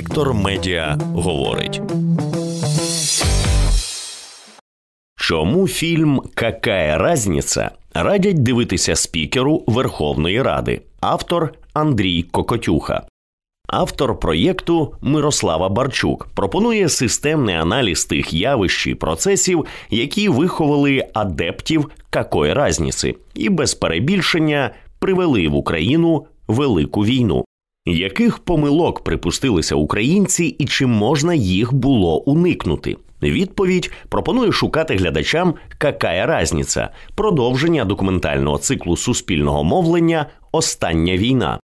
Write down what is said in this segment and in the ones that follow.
Сектор медіа говорить. Чому фільм Какая разниця радять дивитися спікеру Верховної Ради, автор Андрій Кокотюха. Автор проєкту Мирослава Барчук пропонує системний аналіз тих явищ і процесів, які виховали адептів какої разниці, і без перебільшення привели в Україну велику війну яких помилок припустилися українці, і чи можна їх було уникнути? Відповідь пропоную шукати глядачам «Какая разниця, продовження документального циклу суспільного мовлення Остання війна.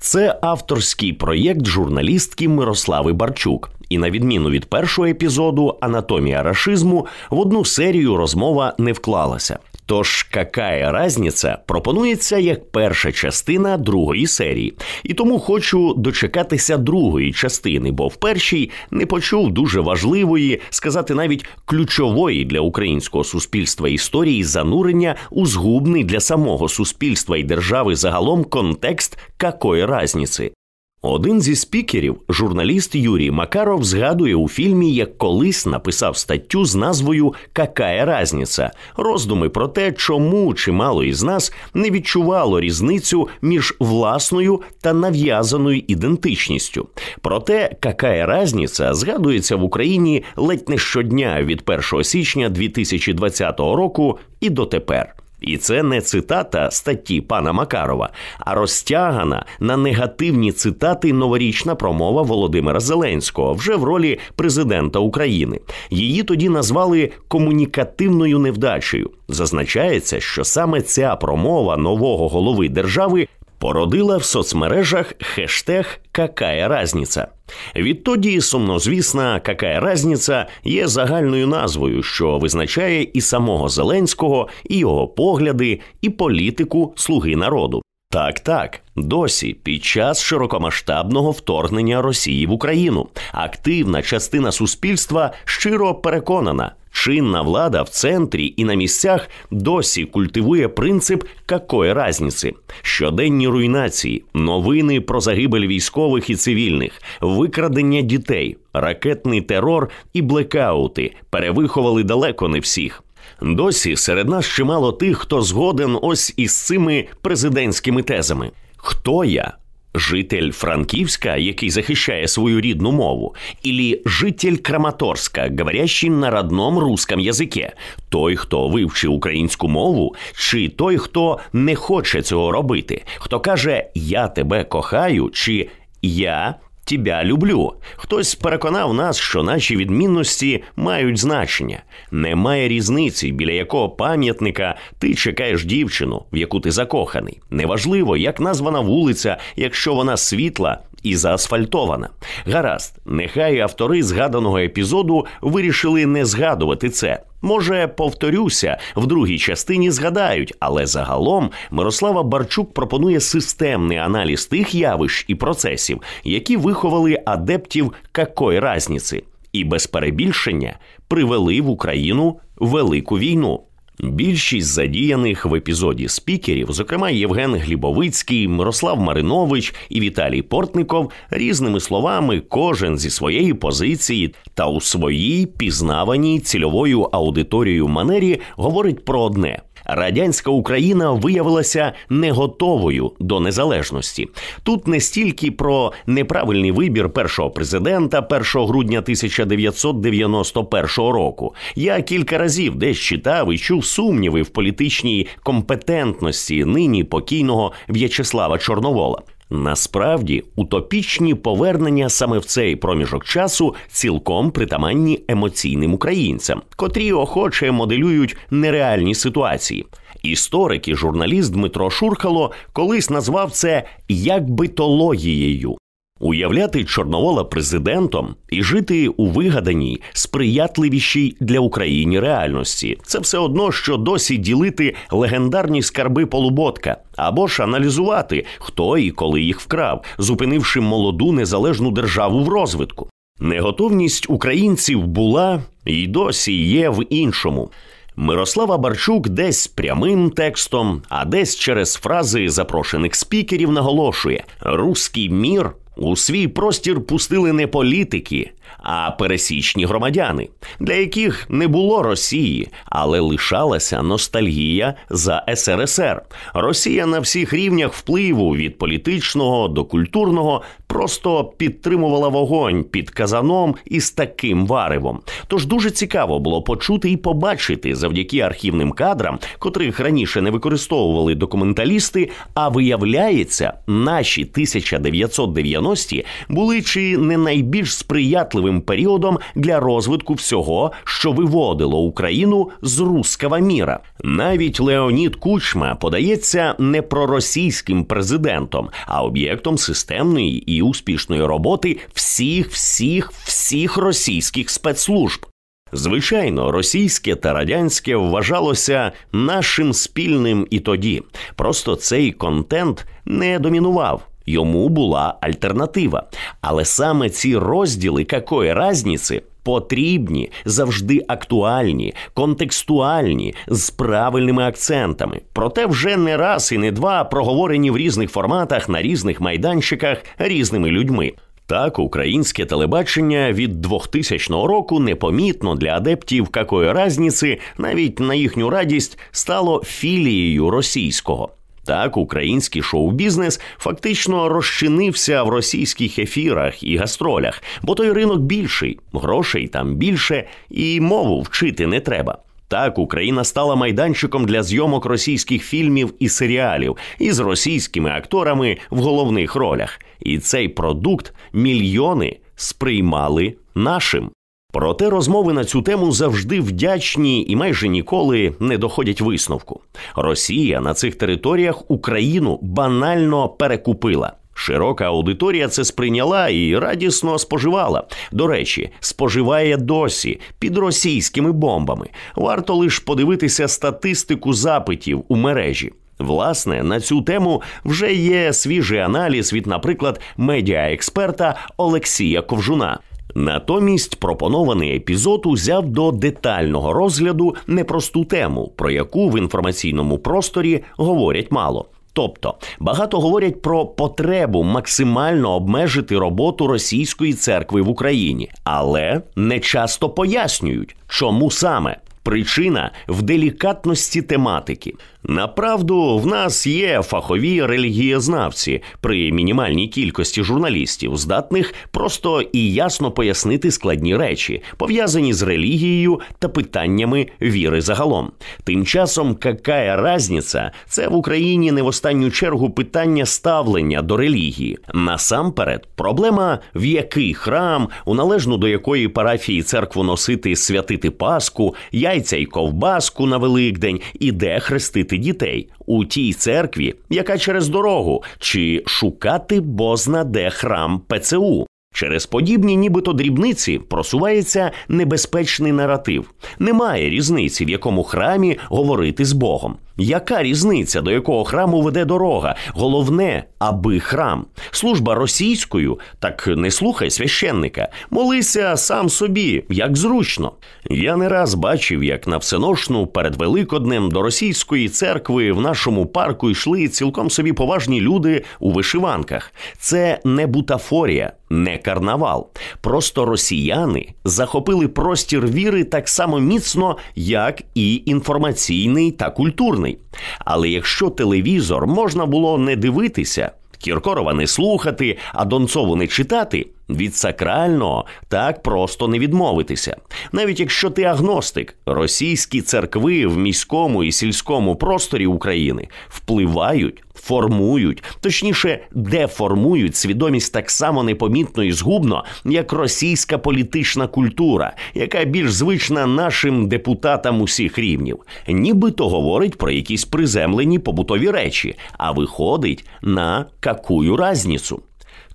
Це авторський проєкт журналістки Мирослави Барчук, і на відміну від першого епізоду Анатомія рашизму в одну серію розмова не вклалася. Тож какая разниця пропонується як перша частина другої серії, і тому хочу дочекатися другої частини, бо в першій не почув дуже важливої, сказати навіть ключової для українського суспільства історії занурення у згубний для самого суспільства і держави загалом контекст какої разниці. Один зі спікерів, журналіст Юрій Макаров, згадує у фільмі, як колись написав статтю з назвою Какая разниця роздуми про те, чому чимало із нас не відчувало різницю між власною та нав'язаною ідентичністю. Проте какая разниця згадується в Україні ледь не щодня від 1 січня 2020 року і дотепер. І це не цитата статті пана Макарова, а розтягана на негативні цитати новорічна промова Володимира Зеленського вже в ролі президента України. Її тоді назвали комунікативною невдачею. Зазначається, що саме ця промова нового голови держави породила в соцмережах хештег «Какая разниця». Відтоді сумнозвісна какая разниця є загальною назвою, що визначає і самого Зеленського, і його погляди, і політику слуги народу. Так, так, досі під час широкомасштабного вторгнення Росії в Україну активна частина суспільства щиро переконана, чинна влада в центрі і на місцях досі культивує принцип какої разниці? щоденні руйнації, новини про загибель військових і цивільних, викрадення дітей, ракетний терор і блекаути перевиховали далеко не всіх. Досі серед нас чимало тих, хто згоден ось із цими президентськими тезами. Хто я? житель Франківська, який захищає свою рідну мову, или житель Краматорська, говорящий на родном русском язике, той, хто вивчив українську мову, чи той, хто не хоче цього робити, хто каже Я тебе кохаю, чи Я Тібя люблю. Хтось переконав нас, що наші відмінності мають значення. Немає різниці, біля якого пам'ятника ти чекаєш дівчину, в яку ти закоханий. Неважливо, як названа вулиця, якщо вона світла. І заасфальтована. Гаразд, нехай автори згаданого епізоду вирішили не згадувати це. Може, повторюся, в другій частині згадають, але загалом Мирослава Барчук пропонує системний аналіз тих явищ і процесів, які виховали адептів какої разниці, і без перебільшення привели в Україну велику війну. Більшість задіяних в епізоді спікерів, зокрема Євген Глібовицький, Мирослав Маринович і Віталій Портников, різними словами, кожен зі своєї позиції та у своїй пізнаваній цільовою аудиторією манері говорить про одне. Радянська Україна виявилася не готовою до незалежності. Тут не стільки про неправильний вибір першого президента 1 грудня 1991 року. Я кілька разів десь читав і чув сумніви в політичній компетентності нині покійного В'ячеслава Чорновола. Насправді, утопічні повернення саме в цей проміжок часу цілком притаманні емоційним українцям, котрі охоче моделюють нереальні ситуації. Історик і журналіст Дмитро Шурхало колись назвав це якбитологією. Уявляти Чорновола президентом і жити у вигаданій, сприятливішій для України реальності це все одно, що досі ділити легендарні скарби полуботка або ж аналізувати, хто і коли їх вкрав, зупинивши молоду незалежну державу в розвитку. Неготовність українців була і досі є в іншому. Мирослава Барчук десь прямим текстом, а десь через фрази запрошених спікерів наголошує: руський мір у свій простір пустили не політики, а пересічні громадяни, для яких не було Росії, але лишалася ностальгія за СРСР. Росія на всіх рівнях впливу від політичного до культурного просто підтримувала вогонь під казаном із таким варивом. Тож дуже цікаво було почути і побачити завдяки архівним кадрам, котрих раніше не використовували документалісти. А виявляється, наші 1990-ті були чи не найбільш сприятливим періодом для розвитку всього, що виводило Україну з рускава міра. Навіть Леонід Кучма подається не проросійським президентом, а об'єктом системної і. І успішної роботи всіх, всіх, всіх російських спецслужб. Звичайно, російське та радянське вважалося нашим спільним і тоді. Просто цей контент не домінував. Йому була альтернатива. Але саме ці розділи какої разниці потрібні, завжди актуальні, контекстуальні, з правильними акцентами. Проте вже не раз і не два проговорені в різних форматах на різних майданчиках різними людьми. Так, українське телебачення від 2000 року непомітно для адептів какої разниці, навіть на їхню радість, стало філією російського. Так, український шоу-бізнес фактично розчинився в російських ефірах і гастролях, бо той ринок більший, грошей там більше, і мову вчити не треба. Так, Україна стала майданчиком для зйомок російських фільмів і серіалів із російськими акторами в головних ролях. І цей продукт мільйони сприймали нашим. Проте розмови на цю тему завжди вдячні і майже ніколи не доходять висновку. Росія на цих територіях Україну банально перекупила. Широка аудиторія це сприйняла і радісно споживала. До речі, споживає досі під російськими бомбами. Варто лише подивитися статистику запитів у мережі. Власне, на цю тему вже є свіжий аналіз від, наприклад, медіаексперта Олексія Ковжуна. Натомість пропонований епізод узяв до детального розгляду непросту тему, про яку в інформаційному просторі говорять мало. Тобто багато говорять про потребу максимально обмежити роботу російської церкви в Україні, але не часто пояснюють, чому саме причина в делікатності тематики. Направду, в нас є фахові релігієзнавці при мінімальній кількості журналістів, здатних просто і ясно пояснити складні речі, пов'язані з релігією та питаннями віри загалом. Тим часом, какая разниця, це в Україні не в останню чергу питання ставлення до релігії. Насамперед, проблема в який храм, у належну до якої парафії церкву носити святити Паску, яйця й ковбаску на Великдень, і де хрестити дітей у тій церкві, яка через дорогу, чи шукати бозна де храм ПЦУ. Через подібні, нібито дрібниці, просувається небезпечний наратив. Немає різниці, в якому храмі говорити з Богом. Яка різниця, до якого храму веде дорога? Головне, аби храм. Служба російською, так не слухай священника. Молися сам собі, як зручно. Я не раз бачив, як на всеношну перед Великоднем до російської церкви в нашому парку йшли цілком собі поважні люди у вишиванках. Це не бутафорія, не карнавал. Просто росіяни захопили простір віри так само міцно, як і інформаційний та культурний. Але якщо телевізор можна було не дивитися, Кіркорова не слухати, а Донцову не читати, від сакрального так просто не відмовитися. Навіть якщо ти агностик, російські церкви в міському і сільському просторі України впливають, формують, точніше, деформують свідомість так само непомітно і згубно, як російська політична культура, яка більш звична нашим депутатам усіх рівнів, нібито говорить про якісь приземлені побутові речі, а виходить на какую разницю.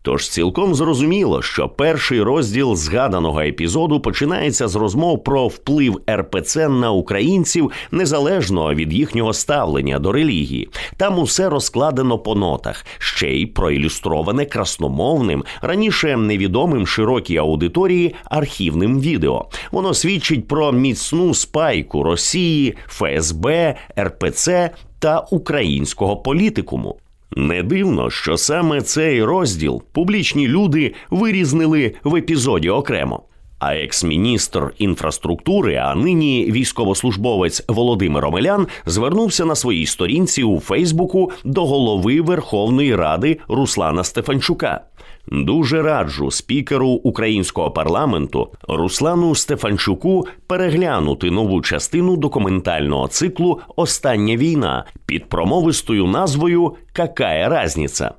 Тож цілком зрозуміло, що перший розділ згаданого епізоду починається з розмов про вплив РПЦ на українців незалежно від їхнього ставлення до релігії. Там усе розкладено по нотах, ще й проілюстроване красномовним, раніше невідомим широкій аудиторії архівним відео. Воно свідчить про міцну спайку Росії, ФСБ, РПЦ. Та українського політикуму не дивно, що саме цей розділ публічні люди вирізнили в епізоді окремо. А екс-міністр інфраструктури, а нині військовослужбовець Володимир Омелян звернувся на своїй сторінці у Фейсбуку до голови Верховної Ради Руслана Стефанчука. Дуже раджу спікеру українського парламенту Руслану Стефанчуку переглянути нову частину документального циклу Остання війна під промовистою назвою Какая разниця.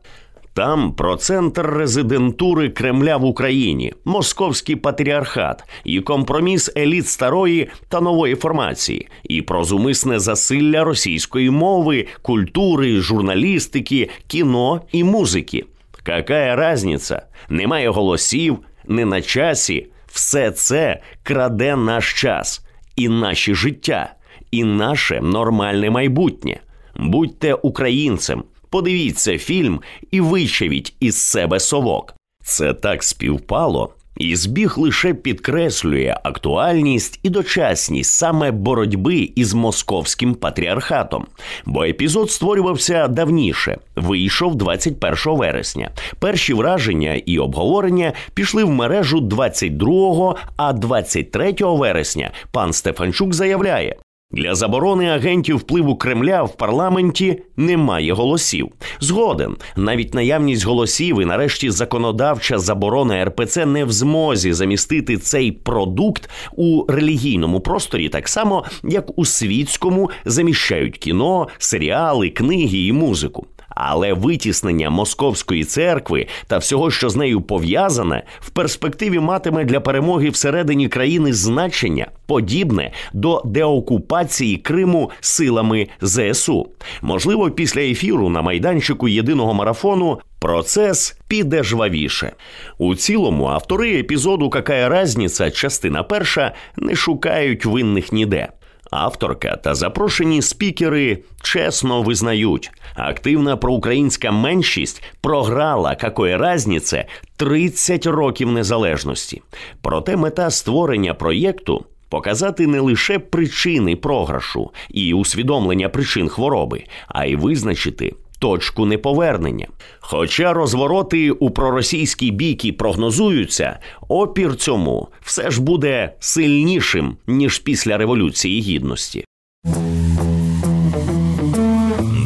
Там про центр резидентури Кремля в Україні, московський патріархат і компроміс еліт старої та нової формації, і про зумисне засилля російської мови, культури, журналістики, кіно і музики. Какая разниця? Немає голосів, не на часі. Все це краде наш час, і наші життя, і наше нормальне майбутнє. Будьте українцем. Подивіться фільм і вичавіть із себе совок. Це так співпало, і збіг лише підкреслює актуальність і дочасність саме боротьби із московським патріархатом, бо епізод створювався давніше, вийшов 21 вересня. Перші враження і обговорення пішли в мережу 22, а 23 вересня пан Стефанчук заявляє, для заборони агентів впливу Кремля в парламенті немає голосів. Згоден, навіть наявність голосів і, нарешті, законодавча заборона РПЦ не в змозі замістити цей продукт у релігійному просторі, так само як у світському заміщають кіно, серіали, книги і музику. Але витіснення московської церкви та всього, що з нею пов'язане, в перспективі матиме для перемоги всередині країни значення подібне до деокупації Криму силами ЗСУ. Можливо, після ефіру на майданчику єдиного марафону. Процес піде жвавіше. У цілому автори епізоду Какая разниця, частина перша не шукають винних ніде. Авторка та запрошені спікери чесно визнають, активна проукраїнська меншість програла какої разнице 30 років незалежності. Проте мета створення проєкту показати не лише причини програшу і усвідомлення причин хвороби, а й визначити точку неповернення. Хоча розвороти у проросійській бійці прогнозуються, опір цьому все ж буде сильнішим ніж після революції гідності.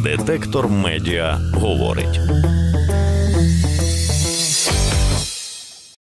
Детектор медіа говорить.